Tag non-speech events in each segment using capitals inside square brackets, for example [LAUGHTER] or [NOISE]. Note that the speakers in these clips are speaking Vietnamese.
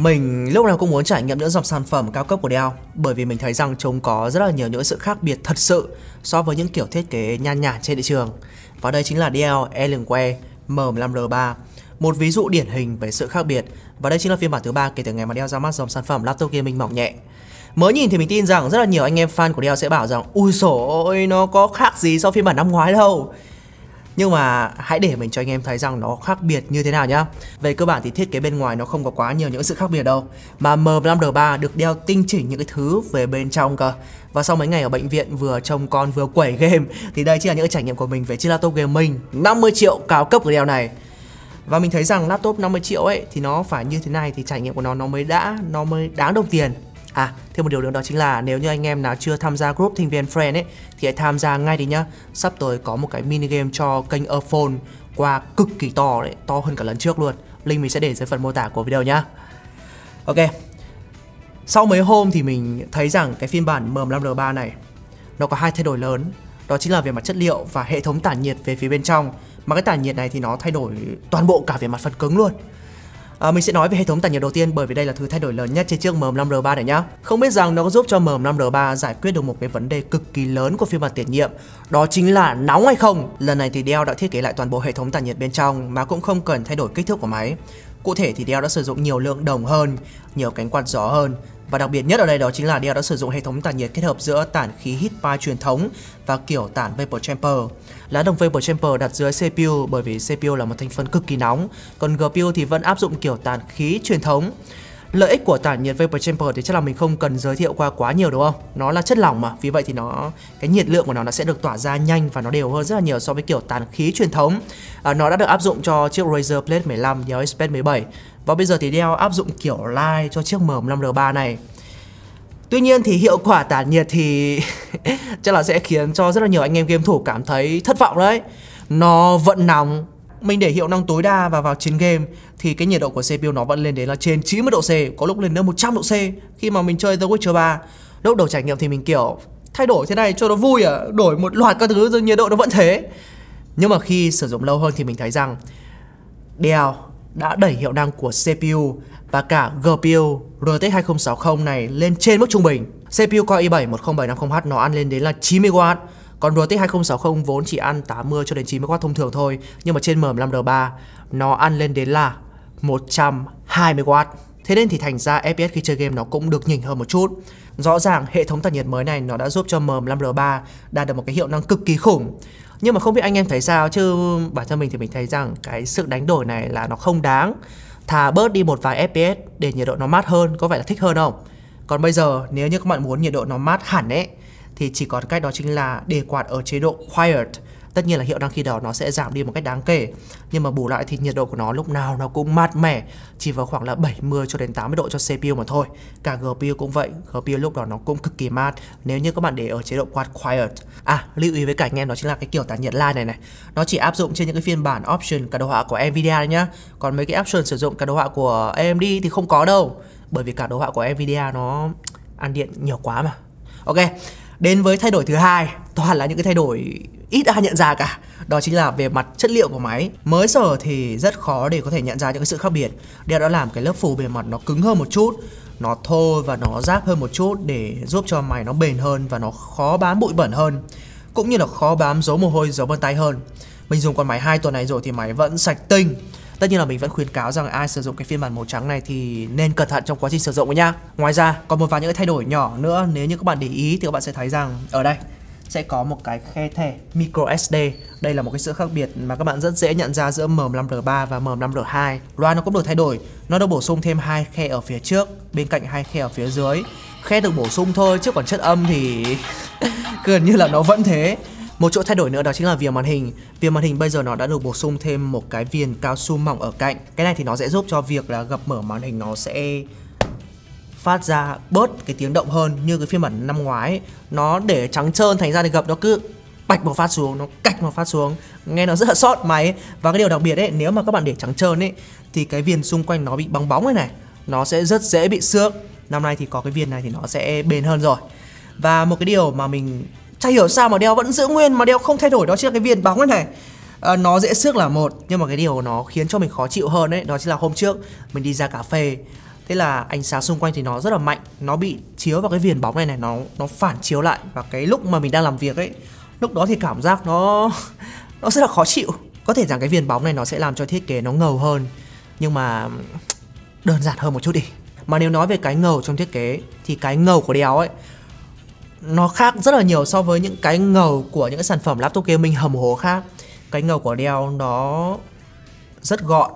Mình lúc nào cũng muốn trải nghiệm những dòng sản phẩm cao cấp của Dell bởi vì mình thấy rằng chúng có rất là nhiều những sự khác biệt thật sự so với những kiểu thiết kế nhàn nhạt trên thị trường. Và đây chính là Dell Alienware M15R3, một ví dụ điển hình về sự khác biệt và đây chính là phiên bản thứ ba kể từ ngày mà Dell ra mắt dòng sản phẩm laptop gaming mỏng nhẹ. Mới nhìn thì mình tin rằng rất là nhiều anh em fan của Dell sẽ bảo rằng Ui sổ ôi nó có khác gì so với phiên bản năm ngoái đâu nhưng mà hãy để mình cho anh em thấy rằng nó khác biệt như thế nào nhá về cơ bản thì thiết kế bên ngoài nó không có quá nhiều những sự khác biệt đâu mà m 5 d 3 được đeo tinh chỉnh những cái thứ về bên trong cơ và sau mấy ngày ở bệnh viện vừa trông con vừa quẩy game thì đây chính là những trải nghiệm của mình về chiếc laptop gaming 50 triệu cao cấp của đeo này và mình thấy rằng laptop 50 triệu ấy thì nó phải như thế này thì trải nghiệm của nó nó mới đã nó mới đáng đồng tiền À, thêm một điều nữa đó chính là nếu như anh em nào chưa tham gia group thành viên friend ấy thì hãy tham gia ngay đi nhá. Sắp tới có một cái mini game cho kênh Earphone qua cực kỳ to đấy, to hơn cả lần trước luôn. Link mình sẽ để dưới phần mô tả của video nhá. Ok. Sau mấy hôm thì mình thấy rằng cái phiên bản mm 5 L 3 này nó có hai thay đổi lớn, đó chính là về mặt chất liệu và hệ thống tản nhiệt về phía bên trong. Mà cái tản nhiệt này thì nó thay đổi toàn bộ cả về mặt phần cứng luôn. À, mình sẽ nói về hệ thống tản nhiệt đầu tiên bởi vì đây là thứ thay đổi lớn nhất trên chiếc M5R3 này nhá. Không biết rằng nó có giúp cho M5R3 giải quyết được một cái vấn đề cực kỳ lớn của phiên bản tiền nhiệm, đó chính là nóng hay không. Lần này thì Dell đã thiết kế lại toàn bộ hệ thống tản nhiệt bên trong mà cũng không cần thay đổi kích thước của máy. Cụ thể thì Dell đã sử dụng nhiều lượng đồng hơn, nhiều cánh quạt gió hơn và đặc biệt nhất ở đây đó chính là Dell đã sử dụng hệ thống tản nhiệt kết hợp giữa tản khí heat pipe truyền thống và kiểu tản vapor chamber. Lá đồng vapor chamber đặt dưới CPU bởi vì CPU là một thành phần cực kỳ nóng, còn GPU thì vẫn áp dụng kiểu tản khí truyền thống. Lợi ích của tản nhiệt vapor chamber thì chắc là mình không cần giới thiệu qua quá nhiều đúng không? Nó là chất lỏng mà, vì vậy thì nó cái nhiệt lượng của nó nó sẽ được tỏa ra nhanh và nó đều hơn rất là nhiều so với kiểu tản khí truyền thống. À, nó đã được áp dụng cho chiếc Razer Blade 15 và Space 17 và bây giờ thì Dell áp dụng kiểu line cho chiếc M5R3 này Tuy nhiên thì hiệu quả tản nhiệt thì [LAUGHS] chắc là sẽ khiến cho rất là nhiều anh em game thủ cảm thấy thất vọng đấy Nó vẫn nóng Mình để hiệu năng tối đa và vào chiến game thì cái nhiệt độ của CPU nó vẫn lên đến là trên 90 độ C Có lúc lên đến 100 độ C khi mà mình chơi The Witcher 3 Lúc đầu trải nghiệm thì mình kiểu thay đổi thế này cho nó vui à Đổi một loạt các thứ rồi nhiệt độ nó vẫn thế Nhưng mà khi sử dụng lâu hơn thì mình thấy rằng Dell đã đẩy hiệu năng của CPU và cả GPU RTX 2060 này lên trên mức trung bình. CPU Core i7 10750H nó ăn lên đến là 90W, còn RTX 2060 vốn chỉ ăn 80 cho đến 90W thông thường thôi, nhưng mà trên M5R3 nó ăn lên đến là 120W. Thế nên thì thành ra FPS khi chơi game nó cũng được nhỉnh hơn một chút. Rõ ràng hệ thống tản nhiệt mới này nó đã giúp cho M5R3 đạt được một cái hiệu năng cực kỳ khủng nhưng mà không biết anh em thấy sao chứ bản thân mình thì mình thấy rằng cái sự đánh đổi này là nó không đáng thà bớt đi một vài fps để nhiệt độ nó mát hơn có vẻ là thích hơn không còn bây giờ nếu như các bạn muốn nhiệt độ nó mát hẳn ấy thì chỉ còn cách đó chính là để quạt ở chế độ quiet tất nhiên là hiệu năng khi đó nó sẽ giảm đi một cách đáng kể nhưng mà bù lại thì nhiệt độ của nó lúc nào nó cũng mát mẻ chỉ vào khoảng là 70 cho đến 80 độ cho CPU mà thôi cả GPU cũng vậy GPU lúc đó nó cũng cực kỳ mát nếu như các bạn để ở chế độ quad quiet à lưu ý với cả anh em đó chính là cái kiểu tản nhiệt line này này nó chỉ áp dụng trên những cái phiên bản option cả đồ họa của Nvidia đấy nhá còn mấy cái option sử dụng cả đồ họa của AMD thì không có đâu bởi vì cả đồ họa của Nvidia nó ăn điện nhiều quá mà ok đến với thay đổi thứ hai toàn là những cái thay đổi ít ai nhận ra cả đó chính là về mặt chất liệu của máy mới sở thì rất khó để có thể nhận ra những cái sự khác biệt điều đã làm cái lớp phủ bề mặt nó cứng hơn một chút nó thô và nó ráp hơn một chút để giúp cho máy nó bền hơn và nó khó bám bụi bẩn hơn cũng như là khó bám dấu mồ hôi dấu vân tay hơn mình dùng con máy 2 tuần này rồi thì máy vẫn sạch tinh Tất nhiên là mình vẫn khuyến cáo rằng ai sử dụng cái phiên bản màu trắng này thì nên cẩn thận trong quá trình sử dụng nhá. Ngoài ra, còn một vài những cái thay đổi nhỏ nữa nếu như các bạn để ý thì các bạn sẽ thấy rằng ở đây sẽ có một cái khe thẻ micro SD. Đây là một cái sự khác biệt mà các bạn rất dễ nhận ra giữa M5R3 và M5R2. Loa nó cũng được thay đổi, nó được bổ sung thêm hai khe ở phía trước, bên cạnh hai khe ở phía dưới. Khe được bổ sung thôi chứ còn chất âm thì [LAUGHS] gần như là nó vẫn thế. Một chỗ thay đổi nữa đó chính là viền màn hình. Viền màn hình bây giờ nó đã được bổ sung thêm một cái viền cao su mỏng ở cạnh. Cái này thì nó sẽ giúp cho việc là gập mở màn hình nó sẽ phát ra bớt cái tiếng động hơn như cái phiên bản năm ngoái ấy. nó để trắng trơn thành ra thì gập nó cứ bạch một phát xuống nó cạch một phát xuống nghe nó rất là sót máy và cái điều đặc biệt ấy nếu mà các bạn để trắng trơn ấy thì cái viền xung quanh nó bị bong bóng này này nó sẽ rất dễ bị xước năm nay thì có cái viền này thì nó sẽ bền hơn rồi và một cái điều mà mình chả hiểu sao mà đeo vẫn giữ nguyên mà đeo không thay đổi đó chính là cái viền bóng này này à, nó dễ xước là một nhưng mà cái điều nó khiến cho mình khó chịu hơn ấy đó chính là hôm trước mình đi ra cà phê thế là ánh sáng xung quanh thì nó rất là mạnh nó bị chiếu vào cái viền bóng này này nó nó phản chiếu lại và cái lúc mà mình đang làm việc ấy lúc đó thì cảm giác nó nó rất là khó chịu có thể rằng cái viền bóng này nó sẽ làm cho thiết kế nó ngầu hơn nhưng mà đơn giản hơn một chút đi mà nếu nói về cái ngầu trong thiết kế thì cái ngầu của đéo ấy nó khác rất là nhiều so với những cái ngầu của những cái sản phẩm laptop gaming hầm hố khác cái ngầu của đeo nó rất gọn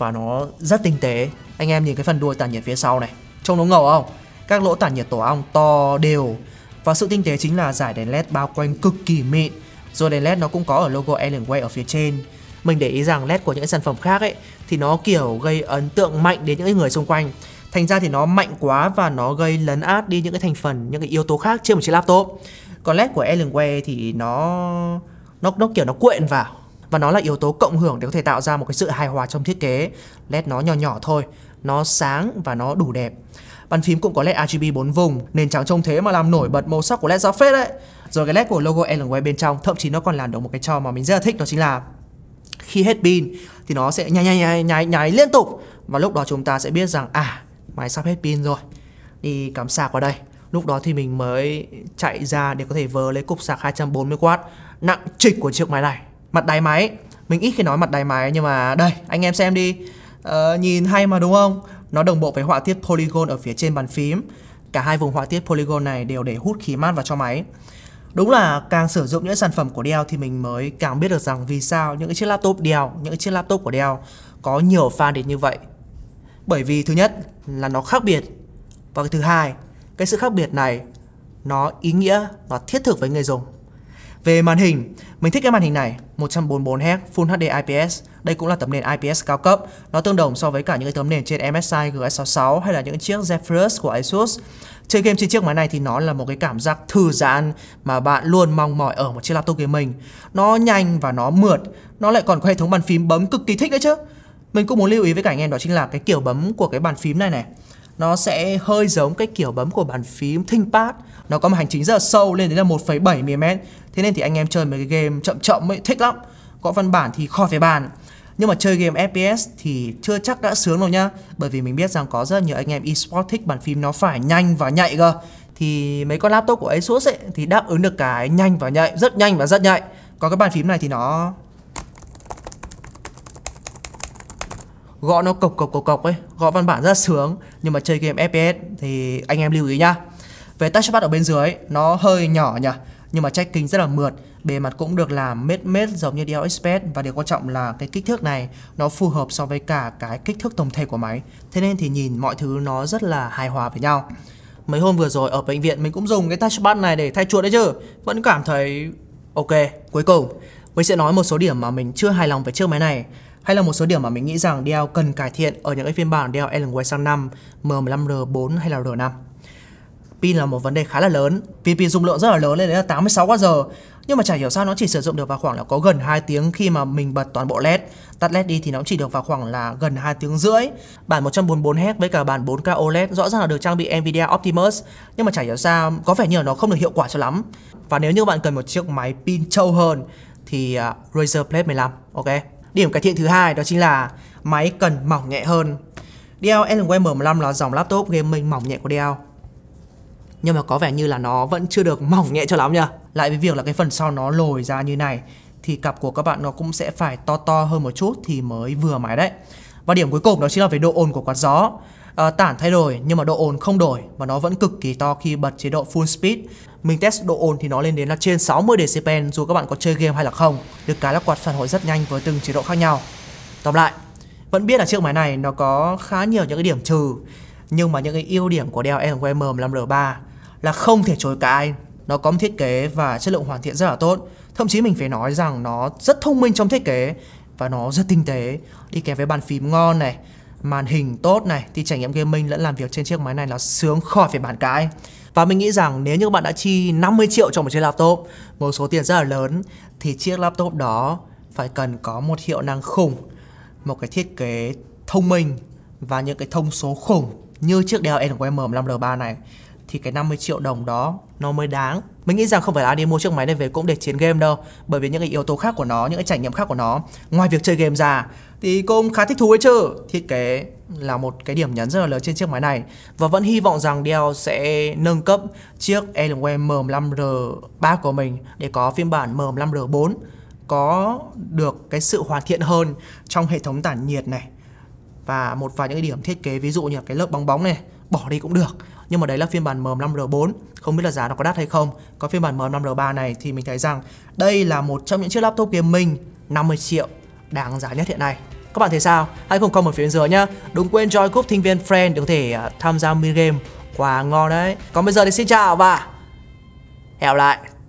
và nó rất tinh tế anh em nhìn cái phần đuôi tản nhiệt phía sau này trông nó ngầu không các lỗ tản nhiệt tổ ong to đều và sự tinh tế chính là giải đèn led bao quanh cực kỳ mịn rồi đèn led nó cũng có ở logo Allenway ở phía trên mình để ý rằng led của những sản phẩm khác ấy thì nó kiểu gây ấn tượng mạnh đến những người xung quanh thành ra thì nó mạnh quá và nó gây lấn át đi những cái thành phần những cái yếu tố khác trên một chiếc laptop còn led của Alienware thì nó nó nó kiểu nó quyện vào và nó là yếu tố cộng hưởng để có thể tạo ra một cái sự hài hòa trong thiết kế led nó nhỏ nhỏ thôi nó sáng và nó đủ đẹp bàn phím cũng có led RGB 4 vùng nên chẳng trông thế mà làm nổi bật màu sắc của led ra phết đấy rồi cái led của logo Alienware bên trong thậm chí nó còn làm được một cái trò mà mình rất là thích đó chính là khi hết pin thì nó sẽ nháy nháy nháy nháy, nháy liên tục và lúc đó chúng ta sẽ biết rằng à máy sắp hết pin rồi đi cắm sạc vào đây lúc đó thì mình mới chạy ra để có thể vớ lấy cục sạc 240W nặng trịch của chiếc máy này mặt đáy máy mình ít khi nói mặt đáy máy nhưng mà đây anh em xem đi ờ, nhìn hay mà đúng không nó đồng bộ với họa tiết polygon ở phía trên bàn phím cả hai vùng họa tiết polygon này đều để hút khí mát vào cho máy Đúng là càng sử dụng những sản phẩm của Dell thì mình mới càng biết được rằng vì sao những chiếc laptop Dell, những chiếc laptop của Dell có nhiều fan đến như vậy. Bởi vì thứ nhất là nó khác biệt và thứ hai, cái sự khác biệt này nó ý nghĩa và thiết thực với người dùng. Về màn hình, mình thích cái màn hình này 144Hz Full HD IPS Đây cũng là tấm nền IPS cao cấp Nó tương đồng so với cả những cái tấm nền trên MSI GS66 hay là những chiếc Zephyrus của Asus Chơi game trên chiếc máy này thì nó là một cái cảm giác thư giãn mà bạn luôn mong mỏi ở một chiếc laptop của mình Nó nhanh và nó mượt Nó lại còn có hệ thống bàn phím bấm cực kỳ thích đấy chứ Mình cũng muốn lưu ý với cả anh em đó chính là cái kiểu bấm của cái bàn phím này này nó sẽ hơi giống cái kiểu bấm của bàn phím ThinkPad nó có một hành chính rất là sâu lên đến là 1,7 mm thế nên thì anh em chơi mấy cái game chậm chậm mới thích lắm gõ văn bản thì khỏi phải bàn nhưng mà chơi game FPS thì chưa chắc đã sướng đâu nhá Bởi vì mình biết rằng có rất nhiều anh em esports thích bàn phím nó phải nhanh và nhạy cơ Thì mấy con laptop của Asus ấy thì đáp ứng được cái nhanh và nhạy, rất nhanh và rất nhạy Còn cái bàn phím này thì nó... Gõ nó cộc cộc cộc cộc ấy, gõ văn bản rất sướng Nhưng mà chơi game FPS thì anh em lưu ý nhá Về touchpad ở bên dưới nó hơi nhỏ nhỉ nhưng mà checking rất là mượt bề mặt cũng được làm mết mết giống như DL Express và điều quan trọng là cái kích thước này nó phù hợp so với cả cái kích thước tổng thể của máy thế nên thì nhìn mọi thứ nó rất là hài hòa với nhau mấy hôm vừa rồi ở bệnh viện mình cũng dùng cái touchpad này để thay chuột đấy chứ vẫn cảm thấy ok cuối cùng mình sẽ nói một số điểm mà mình chưa hài lòng về chiếc máy này hay là một số điểm mà mình nghĩ rằng Dell cần cải thiện ở những cái phiên bản Dell Alienware sang 5, M15R4 hay là R5 pin là một vấn đề khá là lớn vì pin dung lượng rất là lớn lên đến là 86Wh nhưng mà chả hiểu sao nó chỉ sử dụng được vào khoảng là có gần 2 tiếng khi mà mình bật toàn bộ led tắt led đi thì nó chỉ được vào khoảng là gần 2 tiếng rưỡi bản 144Hz với cả bản 4K OLED rõ ràng là được trang bị Nvidia Optimus nhưng mà chả hiểu sao có vẻ như là nó không được hiệu quả cho lắm và nếu như bạn cần một chiếc máy pin trâu hơn thì uh, Razer Plate 15 ok điểm cải thiện thứ hai đó chính là máy cần mỏng nhẹ hơn Dell LWM15 là dòng laptop gaming mỏng nhẹ của Dell nhưng mà có vẻ như là nó vẫn chưa được mỏng nhẹ cho lắm nha. lại với việc là cái phần sau nó lồi ra như này thì cặp của các bạn nó cũng sẽ phải to to hơn một chút thì mới vừa máy đấy và điểm cuối cùng đó chính là về độ ồn của quạt gió à, tản thay đổi nhưng mà độ ồn không đổi và nó vẫn cực kỳ to khi bật chế độ full speed mình test độ ồn thì nó lên đến là trên 60 decibel dù các bạn có chơi game hay là không được cái là quạt phản hồi rất nhanh với từng chế độ khác nhau tóm lại vẫn biết là chiếc máy này nó có khá nhiều những cái điểm trừ nhưng mà những cái ưu điểm của Dell EnWamer 5R3 là không thể chối cãi. Nó có một thiết kế và chất lượng hoàn thiện rất là tốt. Thậm chí mình phải nói rằng nó rất thông minh trong thiết kế và nó rất tinh tế. Đi kèm với bàn phím ngon này, màn hình tốt này thì trải nghiệm gaming lẫn làm việc trên chiếc máy này là sướng khỏi phải bàn cãi. Và mình nghĩ rằng nếu như các bạn đã chi 50 triệu cho một chiếc laptop, một số tiền rất là lớn thì chiếc laptop đó phải cần có một hiệu năng khủng, một cái thiết kế thông minh và những cái thông số khủng như chiếc Dell NQM 5L3 này thì cái 50 triệu đồng đó nó mới đáng. Mình nghĩ rằng không phải là đi mua chiếc máy này về cũng để chiến game đâu, bởi vì những cái yếu tố khác của nó, những cái trải nghiệm khác của nó, ngoài việc chơi game ra thì cô khá thích thú ấy chứ. Thiết kế là một cái điểm nhấn rất là lớn trên chiếc máy này và vẫn hy vọng rằng Dell sẽ nâng cấp chiếc Alienware M5R3 của mình để có phiên bản M5R4 có được cái sự hoàn thiện hơn trong hệ thống tản nhiệt này và một vài những cái điểm thiết kế ví dụ như là cái lớp bóng bóng này bỏ đi cũng được nhưng mà đấy là phiên bản M5R4 không biết là giá nó có đắt hay không có phiên bản M5R3 này thì mình thấy rằng đây là một trong những chiếc laptop game mình 50 triệu đáng giá nhất hiện nay các bạn thấy sao? Hãy cùng comment ở phía bên dưới nhá. Đừng quên join group thính viên friend để có thể à, tham gia mini game. Quá ngon đấy. Còn bây giờ thì xin chào và hẹn lại.